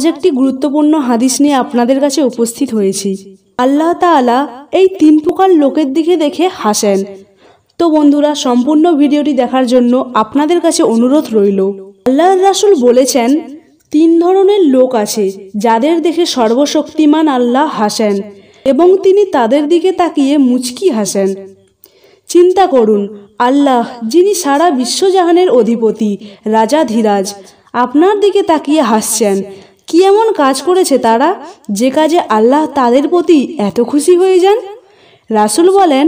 আজ একটি গুরুত্বপূর্ণ হাদিস নিয়ে আপনাদের কাছে উপস্থিত হয়েছি আল্লাহ তালা এই তিন প্রকার লোকের দিকে দেখে হাসেন তো বন্ধুরা সম্পূর্ণ ভিডিওটি দেখার জন্য আপনাদের কাছে অনুরোধ রইল আল্লাহ রাসুল বলেছেন তিন ধরনের লোক আছে যাদের দেখে সর্বশক্তিমান আল্লাহ হাসেন এবং তিনি তাদের দিকে তাকিয়ে মুচকি হাসেন চিন্তা করুন আল্লাহ যিনি সারা বিশ্বজাহানের অধিপতি রাজা ধীরাজ আপনার দিকে তাকিয়ে হাসছেন কি এমন কাজ করেছে তারা যে কাজে আল্লাহ তাদের প্রতি এত খুশি হয়ে যান রাসুল বলেন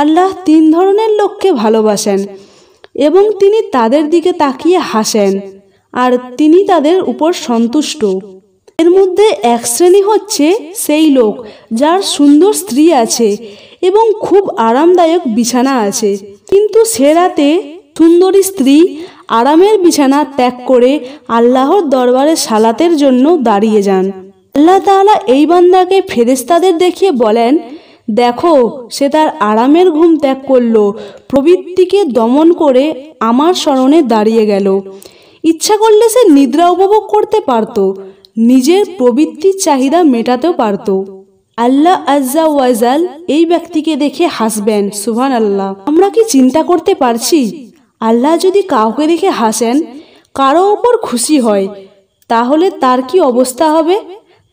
আল্লাহ তিন ধরনের লোককে ভালোবাসেন এবং তিনি তাদের দিকে তাকিয়ে হাসেন আর তিনি তাদের উপর সন্তুষ্ট এর মধ্যে এক শ্রেণী হচ্ছে সেই লোক যার সুন্দর স্ত্রী আছে এবং খুব আরামদায়ক বিছানা আছে কিন্তু সে রাতে সুন্দরী স্ত্রী আরামের বিছানা ত্যাগ করে আল্লাহর দরবারে সালাতের জন্য দাঁড়িয়ে যান আল্লাহ তালা এই বান্দাকে ফেরেস্তাদের দেখিয়ে বলেন দেখো সে তার আরামের ঘুম ত্যাগ করল প্রবৃত্তিকে দমন করে আমার স্মরণে দাঁড়িয়ে গেল ইচ্ছা করলে সে নিদ্রা উপভোগ করতে পারত নিজের প্রবৃত্তির চাহিদা মেটাতেও পারত আল্লাহ আজ্জা ওয়াজাল এই ব্যক্তিকে দেখে হাসবেন সুভান আল্লাহ আমরা কি চিন্তা করতে পারছি আল্লাহ যদি কাউকে দেখে হাসেন কারো ওপর খুশি হয় তাহলে তার কি অবস্থা হবে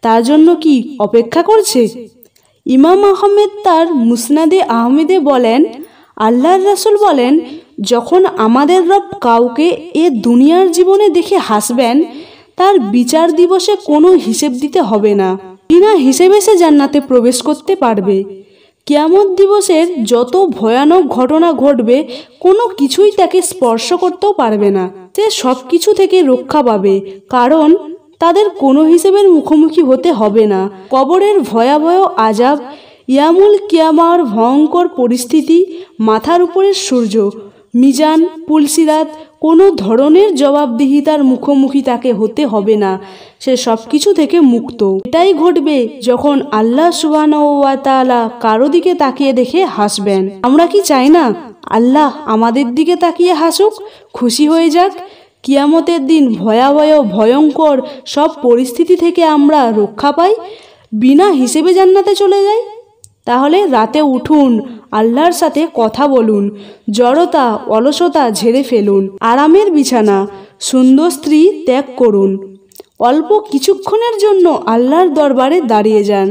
তার জন্য কি অপেক্ষা করছে ইমাম আহমেদ তার মুসনাদে আহমেদে বলেন আল্লাহর রাসুল বলেন যখন আমাদের রব কাউকে এ দুনিয়ার জীবনে দেখে হাসবেন তার বিচার দিবসে কোনো হিসেব দিতে হবে না বিনা হিসেবে সে জান্নাতে প্রবেশ করতে পারবে কেয়ামত দিবসের যত ভয়ানক ঘটনা ঘটবে কোনো কিছুই তাকে স্পর্শ করতেও পারবে না সে সব কিছু থেকে রক্ষা পাবে কারণ তাদের কোনো হিসেবের মুখোমুখি হতে হবে না কবরের ভয়াবহ আজাব ইয়ামুল কিয়ামার ভয়ঙ্কর পরিস্থিতি মাথার উপরের সূর্য মিজান পুলসিরাত কোনো ধরনের জবাবদিহিতার মুখোমুখি তাকে হতে হবে না সে সব কিছু থেকে মুক্ত এটাই ঘটবে যখন আল্লাহ সুবাহতালা কারো দিকে তাকিয়ে দেখে হাসবেন আমরা কি চাই না আল্লাহ আমাদের দিকে তাকিয়ে হাসুক খুশি হয়ে যাক কিয়ামতের দিন ভয়াবহ ভয়ঙ্কর সব পরিস্থিতি থেকে আমরা রক্ষা পাই বিনা হিসেবে জান্নাতে চলে যাই তাহলে রাতে উঠুন আল্লাহর সাথে কথা বলুন জড়তা অলসতা ঝেড়ে ফেলুন আরামের বিছানা সুন্দর স্ত্রী ত্যাগ করুন অল্প কিছুক্ষণের জন্য আল্লাহর দরবারে দাঁড়িয়ে যান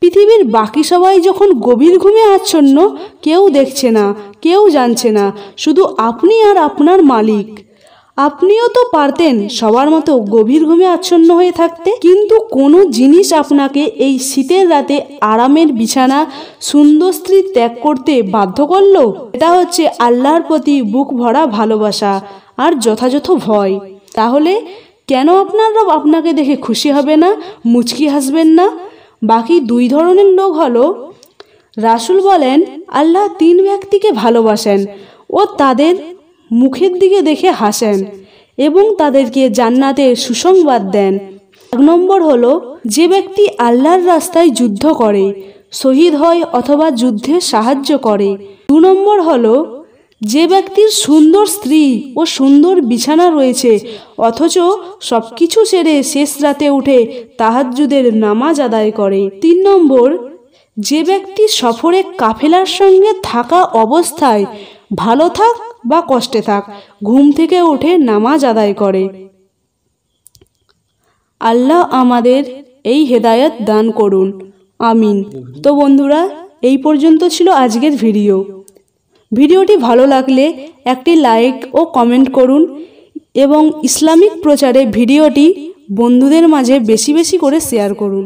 পৃথিবীর বাকি সবাই যখন গভীর ঘুমে আচ্ছন্ন কেউ দেখছে না কেউ জানছে না শুধু আপনি আর আপনার মালিক আপনিও তো পারতেন সবার মতো গভীর ঘুমে আচ্ছন্ন হয়ে থাকতে কিন্তু কোনো জিনিস আপনাকে এই শীতের রাতে আরামের বিছানা সুন্দর স্ত্রী ত্যাগ করতে বাধ্য করল এটা হচ্ছে আল্লাহর প্রতি বুক ভরা ভালোবাসা আর যথাযথ ভয় তাহলে কেন আপনার রব আপনাকে দেখে খুশি হবে না মুচকি হাসবেন না বাকি দুই ধরনের লোক হলো রাসুল বলেন আল্লাহ তিন ব্যক্তিকে ভালোবাসেন ও তাদের মুখের দিকে দেখে হাসেন এবং তাদেরকে জান্নাতের সুসংবাদ দেন এক নম্বর হল যে ব্যক্তি আল্লাহর রাস্তায় যুদ্ধ করে শহীদ হয় অথবা যুদ্ধে সাহায্য করে দু নম্বর হল যে ব্যক্তির সুন্দর স্ত্রী ও সুন্দর বিছানা রয়েছে অথচ সব কিছু সেরে শেষ রাতে উঠে তাহাজ্জুদের নামাজ আদায় করে তিন নম্বর যে ব্যক্তি সফরে কাফেলার সঙ্গে থাকা অবস্থায় ভালো থাক বা কষ্টে থাক ঘুম থেকে উঠে নামাজ আদায় করে আল্লাহ আমাদের এই হেদায়ত দান করুন আমিন তো বন্ধুরা এই পর্যন্ত ছিল আজকের ভিডিও ভিডিওটি ভালো লাগলে একটি লাইক ও কমেন্ট করুন এবং ইসলামিক প্রচারে ভিডিওটি বন্ধুদের মাঝে বেশি বেশি করে শেয়ার করুন